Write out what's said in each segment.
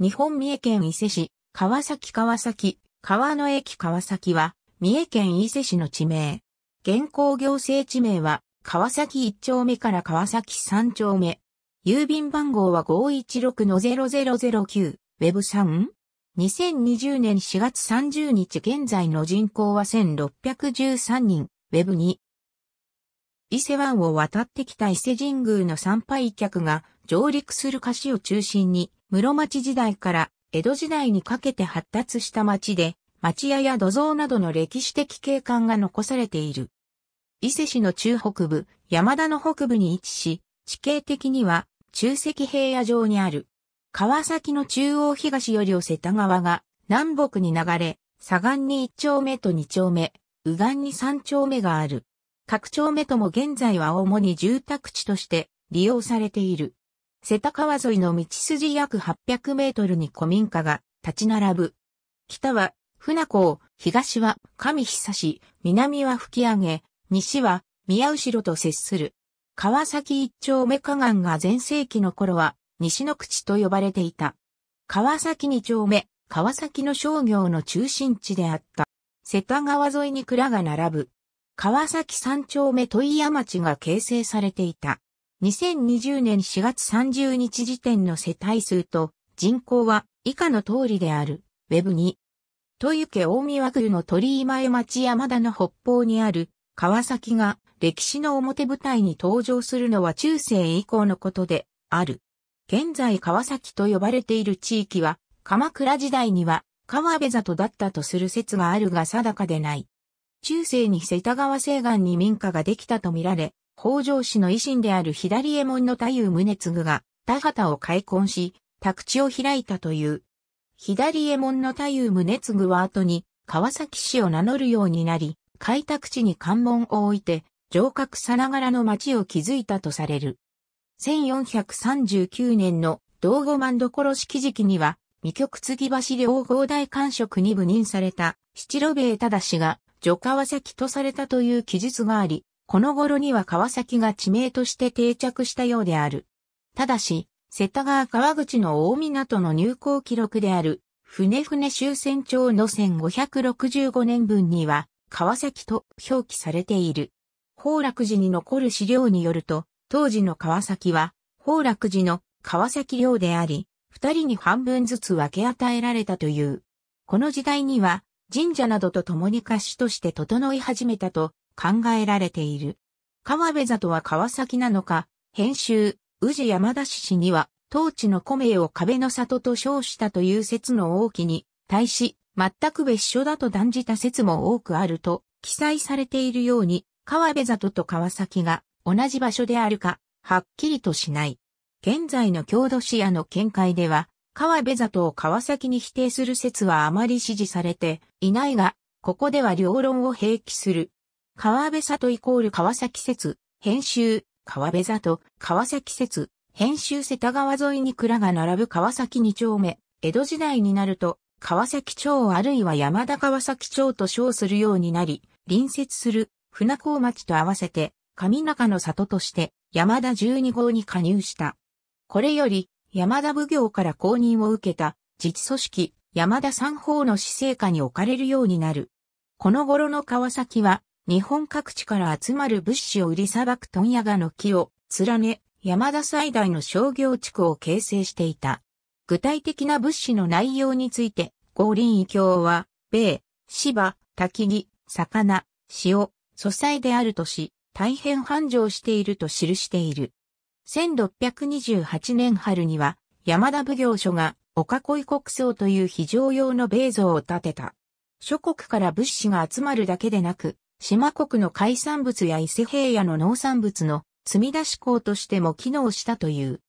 日本三重県伊勢市、川崎川崎、川の駅川崎は、三重県伊勢市の地名。現行行政地名は、川崎1丁目から川崎3丁目。郵便番号は516-0009、Web3。2020年4月30日現在の人口は1613人、Web2。伊勢湾を渡ってきた伊勢神宮の参拝客が上陸する菓子を中心に室町時代から江戸時代にかけて発達した町で、町屋や土蔵などの歴史的景観が残されている。伊勢市の中北部、山田の北部に位置し、地形的には中石平野上にある。川崎の中央東よりを瀬田川が南北に流れ、左岸に1丁目と2丁目、右岸に3丁目がある。各丁目とも現在は主に住宅地として利用されている。瀬田川沿いの道筋約800メートルに古民家が立ち並ぶ。北は船港、東は上久市、南は吹上、西は宮後と接する。川崎一丁目河岸が全盛期の頃は西の口と呼ばれていた。川崎二丁目、川崎の商業の中心地であった。瀬田川沿いに蔵が並ぶ。川崎三丁目問屋町が形成されていた。2020年4月30日時点の世帯数と人口は以下の通りである。ウェブ2。豊ゆ大宮区の鳥居前町山田の北方にある川崎が歴史の表舞台に登場するのは中世以降のことである。現在川崎と呼ばれている地域は鎌倉時代には川辺里だったとする説があるが定かでない。中世に世田川西岸に民家ができたとみられ、北条氏の維新である左衛門の太夫宗次が田畑を開墾し、宅地を開いたという。左衛門の太夫宗次は後に川崎氏を名乗るようになり、開拓地に関門を置いて、城郭さながらの町を築いたとされる。1439年の道後万所式時期には、未局継ぎ橋両方大官職に部任された七路衛忠氏が、女川崎とされたという記述があり、この頃には川崎が地名として定着したようである。ただし、瀬田川川口の大港の入港記録である、船船終戦町の1565年分には、川崎と表記されている。宝楽寺に残る資料によると、当時の川崎は、宝楽寺の川崎領であり、二人に半分ずつ分け与えられたという。この時代には、神社などと共に歌手として整い始めたと考えられている。川辺里は川崎なのか、編集、宇治山田氏には、当地の米を壁の里と称したという説の大きに、対し、全く別所だと断じた説も多くあると、記載されているように、川辺里と川崎が同じ場所であるか、はっきりとしない。現在の郷土視野の見解では、川辺里を川崎に否定する説はあまり支持されていないが、ここでは両論を併記する川辺里イコール川崎説、編集、川辺里、川崎説、編集世田川沿いに蔵が並ぶ川崎二丁目、江戸時代になると、川崎町あるいは山田川崎町と称するようになり、隣接する船港町と合わせて、上中の里として山田十二号に加入した。これより、山田奉行から公認を受けた自治組織山田三方の市政下に置かれるようになる。この頃の川崎は日本各地から集まる物資を売りさばく問屋が木を連ね、山田最大の商業地区を形成していた。具体的な物資の内容について、五輪異教は、米、芝、焚木、魚、塩、素材であるとし、大変繁盛していると記している。1628年春には、山田奉行所が、お囲い国葬という非常用の米像を建てた。諸国から物資が集まるだけでなく、島国の海産物や伊勢平野の農産物の積み出し港としても機能したという。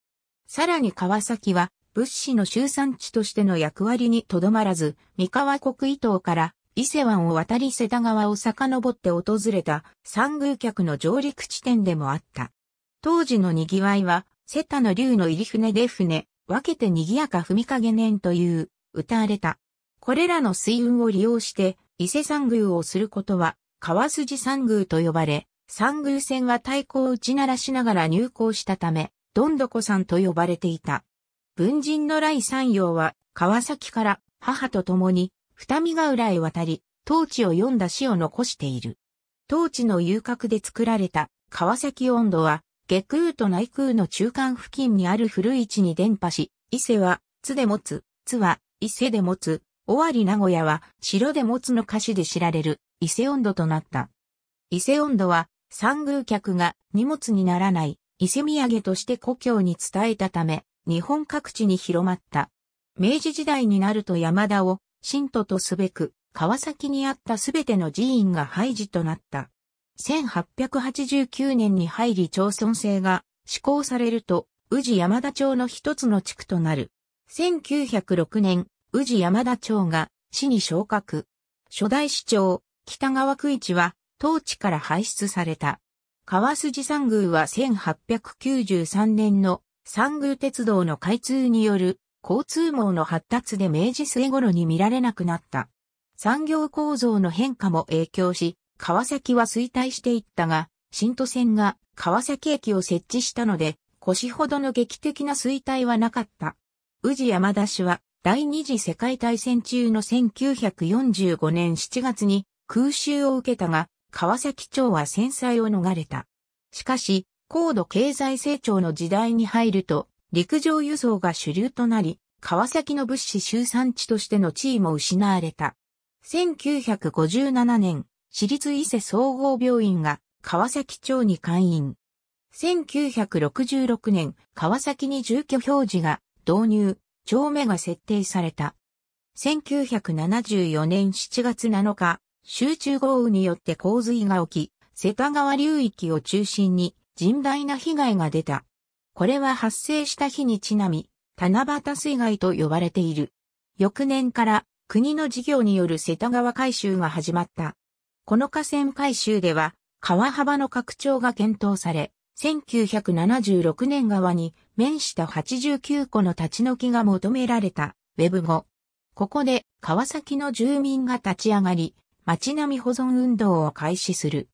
さらに川崎は物資の集散地としての役割にとどまらず、三河国伊東から伊勢湾を渡り瀬田川を遡って訪れた三宮客の上陸地点でもあった。当時の賑わいは、瀬田の竜の入船で船、分けて賑やか踏みかね年という、歌われた。これらの水運を利用して、伊勢参宮をすることは、川筋三宮と呼ばれ、三宮線は太鼓を打ち鳴らしながら入港したため、どんどこさんと呼ばれていた。文人の来三陽は、川崎から母と共に、二見ヶ浦へ渡り、当地を読んだ詩を残している。当地の遊郭で作られた川崎温度は、下空と内空の中間付近にある古い地に伝播し、伊勢は、津で持つ、津は、伊勢で持つ、尾張名古屋は城で持つの歌詞で知られる伊勢温度となった。伊勢温度は参宮客が荷物にならない伊勢土産として故郷に伝えたため、日本各地に広まった。明治時代になると山田を信徒とすべく、川崎にあったすべての寺院が廃寺となった。1889年に入り町村制が施行されると、宇治山田町の一つの地区となる。1906年、宇治山田町が市に昇格。初代市長、北川区一は、当地から排出された。川筋山宮は1893年の山宮鉄道の開通による交通網の発達で明治末頃に見られなくなった。産業構造の変化も影響し、川崎は衰退していったが、新都線が川崎駅を設置したので、腰ほどの劇的な衰退はなかった。宇治山田氏は第二次世界大戦中の1945年7月に空襲を受けたが、川崎町は戦災を逃れた。しかし、高度経済成長の時代に入ると、陸上輸送が主流となり、川崎の物資集散地としての地位も失われた。1957年、私立伊勢総合病院が川崎町に開院。1966年、川崎に住居表示が導入、丁目が設定された。1974年7月7日、集中豪雨によって洪水が起き、瀬田川流域を中心に甚大な被害が出た。これは発生した日にちなみ、七夕水害と呼ばれている。翌年から国の事業による瀬田川改修が始まった。この河川改修では川幅の拡張が検討され、1976年側に面した89個の立ち退きが求められた Web 5。ここで川崎の住民が立ち上がり、街並み保存運動を開始する。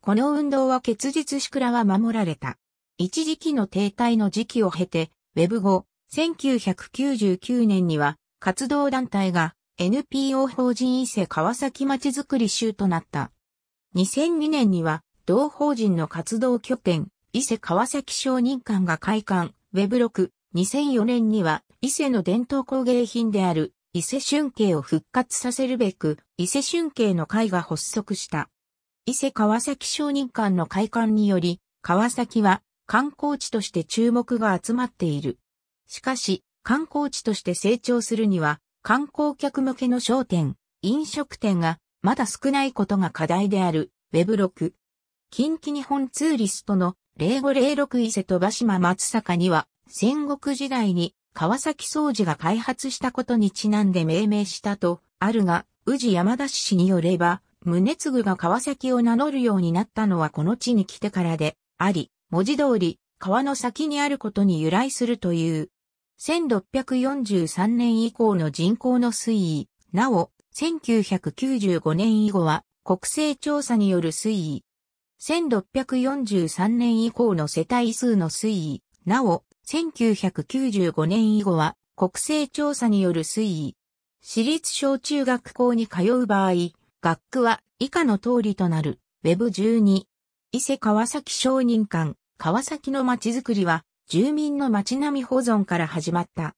この運動は結実くらは守られた。一時期の停滞の時期を経て、Web 5、1999年には活動団体が NPO 法人伊勢川崎まちづくり州となった。2002年には同法人の活動拠点伊勢川崎商人館が開館、ウェブ6、2004年には伊勢の伝統工芸品である伊勢春慶を復活させるべく、伊勢春慶の会が発足した。伊勢川崎商人館の開館により、川崎は観光地として注目が集まっている。しかし、観光地として成長するには、観光客向けの商店、飲食店がまだ少ないことが課題である、ウェブ6近畿日本ツーリストの0506伊勢と馬島松坂には、戦国時代に川崎総司が開発したことにちなんで命名したと、あるが、宇治山田氏によれば、宗次が川崎を名乗るようになったのはこの地に来てからで、あり、文字通り、川の先にあることに由来するという。1643年以降の人口の推移、なお、1995年以後は国勢調査による推移、1643年以降の世帯数の推移、なお、1995年以後は国勢調査による推移。私立小中学校に通う場合、学区は以下の通りとなる、Web12。伊勢川崎商人館、川崎の街づくりは、住民の街並み保存から始まった。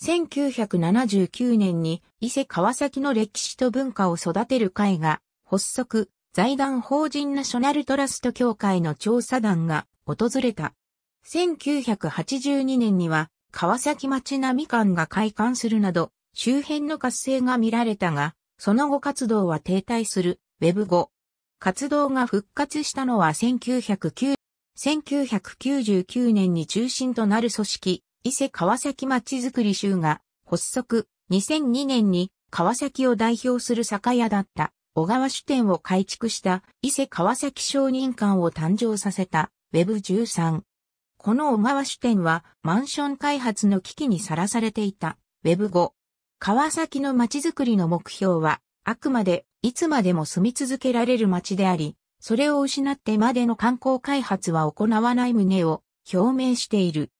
1979年に伊勢川崎の歴史と文化を育てる会が発足、財団法人ナショナルトラスト協会の調査団が訪れた。1982年には川崎町並館が開館するなど周辺の活性が見られたが、その後活動は停滞するウェブ後。活動が復活したのは1 9 9 1999年に中心となる組織、伊勢川崎町づくり州が発足、2002年に川崎を代表する酒屋だった小川支店を改築した伊勢川崎商人館を誕生させた Web13。この小川支店はマンション開発の危機にさらされていた Web5。川崎の街づくりの目標はあくまでいつまでも住み続けられる街であり、それを失ってまでの観光開発は行わない旨を表明している。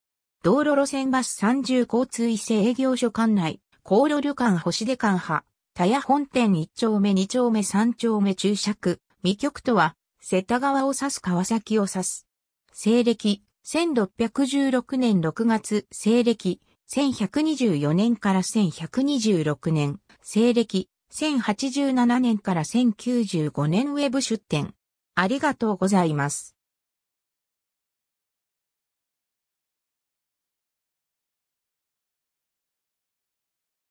道路路線バス30交通伊勢営業所管内、航路旅館星出館派、田屋本店1丁目2丁目3丁目注釈、未局とは、瀬田川を指す川崎を指す。西暦、1616年6月、西暦、1124年から1126年、西暦、1087年から1095年ウェブ出展。ありがとうございます。